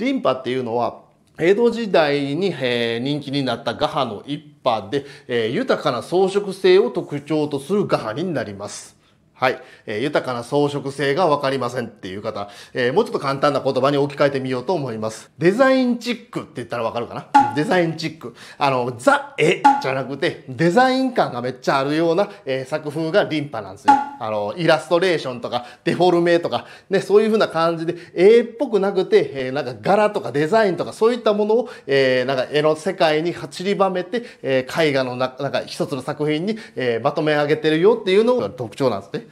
リンパっていうのは江戸時代に、え人気になった画派の一派で、え豊かな装飾性を特徴とする画派になります。はい。えー、豊かな装飾性がわかりませんっていう方、えー、もうちょっと簡単な言葉に置き換えてみようと思います。デザインチックって言ったらわかるかなデザインチック。あの、ザ・え、じゃなくて、デザイン感がめっちゃあるような、えー、作風がリンパなんですよ。あの、イラストレーションとか、デフォルメとか、ね、そういう風な感じで、絵っぽくなくて、えなんか柄とかデザインとか、そういったものを、えなんか絵の世界に散りばめて、え絵画のな、なんか一つの作品に、えまとめ上げてるよっていうのが特徴なんですね。